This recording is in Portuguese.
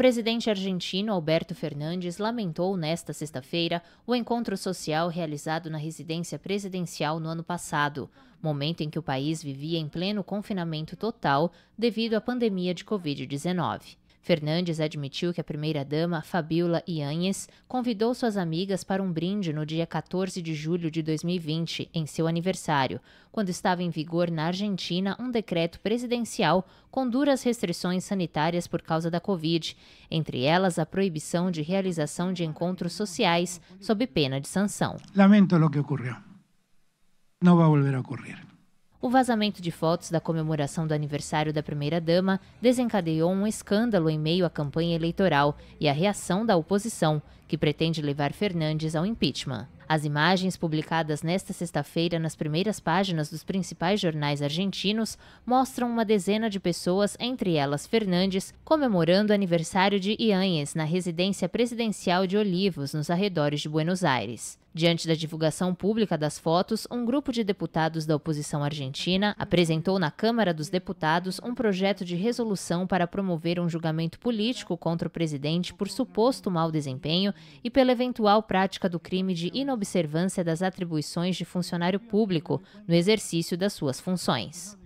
presidente argentino Alberto Fernandes lamentou nesta sexta-feira o encontro social realizado na residência presidencial no ano passado, momento em que o país vivia em pleno confinamento total devido à pandemia de Covid-19. Fernandes admitiu que a primeira-dama, Fabiola Ianes, convidou suas amigas para um brinde no dia 14 de julho de 2020, em seu aniversário, quando estava em vigor na Argentina um decreto presidencial com duras restrições sanitárias por causa da Covid, entre elas a proibição de realização de encontros sociais sob pena de sanção. Lamento o que ocorreu. Não vai voltar a ocorrer. O vazamento de fotos da comemoração do aniversário da primeira-dama desencadeou um escândalo em meio à campanha eleitoral e a reação da oposição, que pretende levar Fernandes ao impeachment. As imagens publicadas nesta sexta-feira nas primeiras páginas dos principais jornais argentinos mostram uma dezena de pessoas, entre elas Fernandes, comemorando o aniversário de Ianhes na residência presidencial de Olivos, nos arredores de Buenos Aires. Diante da divulgação pública das fotos, um grupo de deputados da oposição argentina apresentou na Câmara dos Deputados um projeto de resolução para promover um julgamento político contra o presidente por suposto mau desempenho e pela eventual prática do crime de inobediência observância das atribuições de funcionário público no exercício das suas funções.